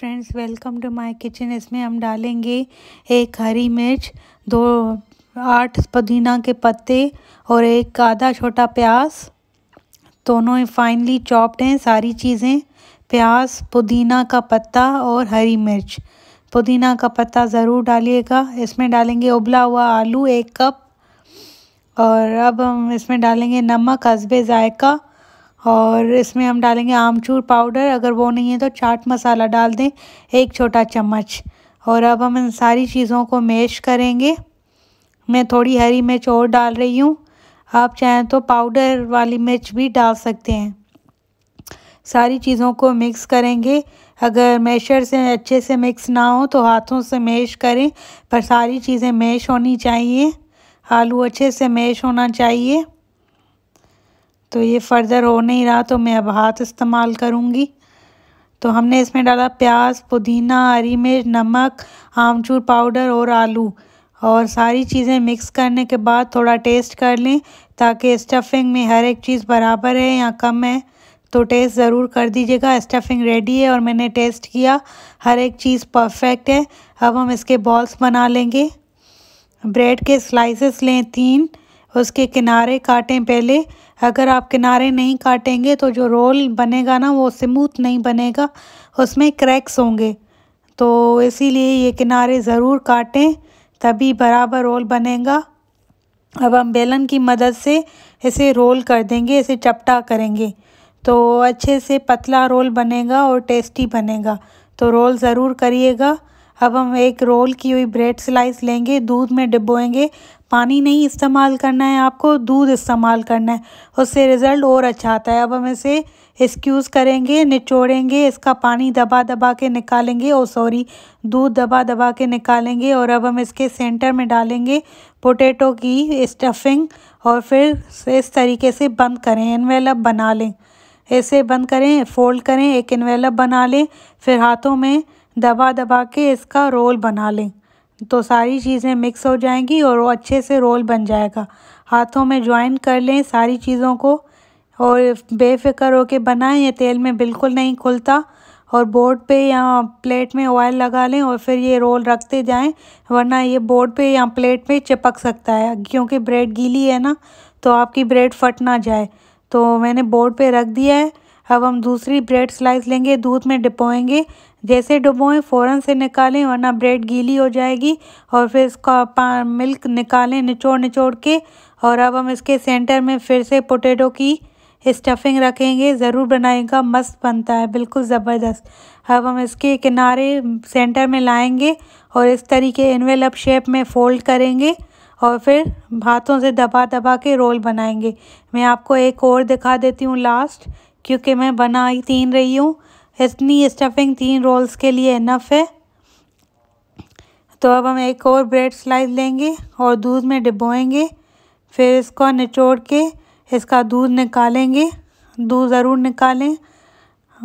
friends welcome to my kitchen इसमें हम डालेंगे एक हरी मिर्च दो आठ पुदीना के पत्ते और एक आधा छोटा प्याज दोनों ही फाइनली चॉप्ड हैं सारी चीज़ें प्याज पुदीना का पत्ता और हरी मिर्च पुदीना का पत्ता ज़रूर डालिएगा इसमें डालेंगे उबला हुआ आलू एक कप और अब हम इसमें डालेंगे नमक हसबे ज़ायका और इसमें हम डालेंगे आमचूर पाउडर अगर वो नहीं है तो चाट मसाला डाल दें एक छोटा चम्मच और अब हम इन सारी चीज़ों को मैश करेंगे मैं थोड़ी हरी मिर्च और डाल रही हूँ आप चाहें तो पाउडर वाली मिर्च भी डाल सकते हैं सारी चीज़ों को मिक्स करेंगे अगर मैशर से अच्छे से मिक्स ना हो तो हाथों से मैश करें पर सारी चीज़ें मैश होनी चाहिए आलू अच्छे से मैश होना चाहिए तो ये फर्दर हो नहीं रहा तो मैं अब हाथ इस्तेमाल करूँगी तो हमने इसमें डाला प्याज पुदीना हरी मिर्च नमक आमचूर पाउडर और आलू और सारी चीज़ें मिक्स करने के बाद थोड़ा टेस्ट कर लें ताकि स्टफिंग में हर एक चीज़ बराबर है या कम है तो टेस्ट ज़रूर कर दीजिएगा स्टफिंग रेडी है और मैंने टेस्ट किया हर एक चीज़ परफेक्ट है अब हम इसके बॉल्स बना लेंगे ब्रेड के स्लाइसेस लें तीन उसके किनारे काटें पहले अगर आप किनारे नहीं काटेंगे तो जो रोल बनेगा ना वो स्मूथ नहीं बनेगा उसमें क्रैक्स होंगे तो इसीलिए ये किनारे ज़रूर काटें तभी बराबर रोल बनेगा अब हम बेलन की मदद से इसे रोल कर देंगे इसे चपटा करेंगे तो अच्छे से पतला रोल बनेगा और टेस्टी बनेगा तो रोल ज़रूर करिएगा अब हम एक रोल की हुई ब्रेड स्लाइस लेंगे दूध में डिबोएंगे पानी नहीं इस्तेमाल करना है आपको दूध इस्तेमाल करना है उससे रिज़ल्ट और अच्छा आता है अब हम इसे स्क्यूज़ करेंगे निचोड़ेंगे इसका पानी दबा दबा के निकालेंगे और सॉरी दूध दबा दबा के निकालेंगे और अब हम इसके सेंटर में डालेंगे पोटैटो की स्टफिंग और फिर इस तरीके से बंद करें इनवेलप बना लें ऐसे बंद करें फोल्ड करें एक इन्वेलप बना लें फिर हाथों में दबा दबा के इसका रोल बना लें तो सारी चीज़ें मिक्स हो जाएंगी और वो अच्छे से रोल बन जाएगा हाथों में ज्वाइन कर लें सारी चीज़ों को और बेफिक्र होकर बनाएं ये तेल में बिल्कुल नहीं खुलता और बोर्ड पे या प्लेट में ऑयल लगा लें और फिर ये रोल रखते जाएं वरना ये बोर्ड पे या प्लेट पे चिपक सकता है क्योंकि ब्रेड गीली है ना तो आपकी ब्रेड फट ना जाए तो मैंने बोर्ड पे रख दिया है अब हम दूसरी ब्रेड स्लाइस लेंगे दूध में डुबोएंगे जैसे डुबोएं फ़ौरन से निकालें वरना ब्रेड गीली हो जाएगी और फिर इसका मिल्क निकालें निचोड़ निचोड़ के और अब हम इसके सेंटर में फिर से पोटैटो की स्टफिंग रखेंगे ज़रूर बनाएगा मस्त बनता है बिल्कुल ज़बरदस्त अब हम इसके किनारे सेंटर में लाएंगे और इस तरीके इनवेलप शेप में फ़ोल्ड करेंगे और फिर हाथों से दबा दबा के रोल बनाएंगे मैं आपको एक और दिखा देती हूँ लास्ट क्योंकि मैं बना ही तीन रही हूँ इतनी स्टफिंग तीन रोल्स के लिए इनफ है तो अब हम एक और ब्रेड स्लाइस लेंगे और दूध में डिबोएंगे फिर इसको निचोड़ के इसका दूध निकालेंगे दूध ज़रूर निकालें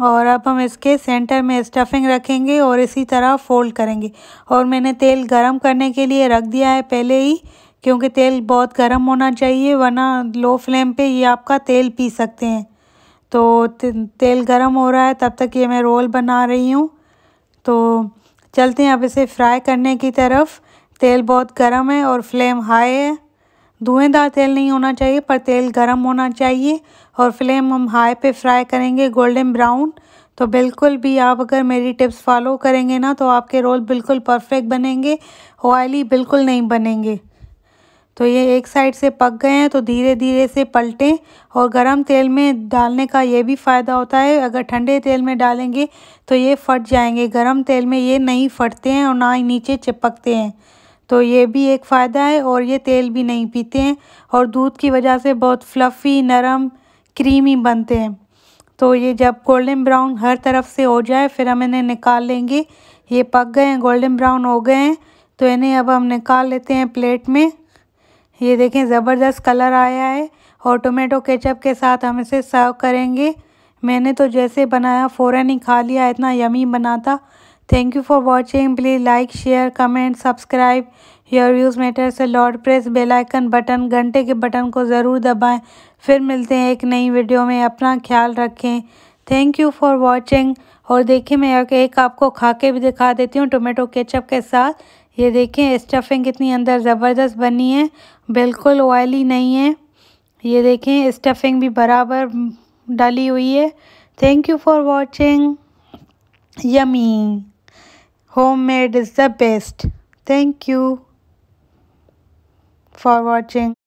और अब हम इसके सेंटर में स्टफिंग रखेंगे और इसी तरह फोल्ड करेंगे और मैंने तेल गरम करने के लिए रख दिया है पहले ही क्योंकि तेल बहुत गरम होना चाहिए वरना लो फ्लेम पे ये आपका तेल पी सकते हैं तो तेल गरम हो रहा है तब तक ये मैं रोल बना रही हूँ तो चलते हैं अब इसे फ्राई करने की तरफ तेल बहुत गर्म है और फ्लेम हाई है धुएँदार तेल नहीं होना चाहिए पर तेल गर्म होना चाहिए और फ्लेम हम हाई पे फ्राई करेंगे गोल्डन ब्राउन तो बिल्कुल भी आप अगर मेरी टिप्स फॉलो करेंगे ना तो आपके रोल बिल्कुल परफेक्ट बनेंगे ऑयली बिल्कुल नहीं बनेंगे तो ये एक साइड से पक गए हैं तो धीरे धीरे से पलटें और गरम तेल में डालने का ये भी फ़ायदा होता है अगर ठंडे तेल में डालेंगे तो ये फट जाएंगे गरम तेल में ये नहीं फटते हैं और ना ही नीचे चिपकते हैं तो ये भी एक फ़ायदा है और ये तेल भी नहीं पीते हैं और दूध की वजह से बहुत फ्लफ़ी नरम क्रीमी बनते हैं तो ये जब गोल्डन ब्राउन हर तरफ से हो जाए फिर हम इन्हें निकाल लेंगे ये पक गए हैं गोल्डन ब्राउन हो गए हैं तो इन्हें अब हम निकाल लेते हैं प्लेट में ये देखें ज़बरदस्त कलर आया है और टोमेटो केचप के साथ हम इसे सर्व करेंगे मैंने तो जैसे बनाया फ़ौरन ही खा लिया इतना यमी बना था thank you for watching please like share comment subscribe your views matter से लॉर्ड प्रेस बेल आइकन बटन घंटे के बटन को ज़रूर दबाएं फिर मिलते हैं एक नई वीडियो में अपना ख्याल रखें थैंक यू फॉर वॉचिंग और देखिए मैं एक आपको खा के भी दिखा देती हूँ टोमेटो केचप के साथ ये देखें स्टफिंग कितनी अंदर ज़बरदस्त बनी है बिल्कुल ऑयली नहीं है ये देखें स्टफिंग भी बराबर डाली हुई है thank you for watching yummy homemade is the best thank you for watching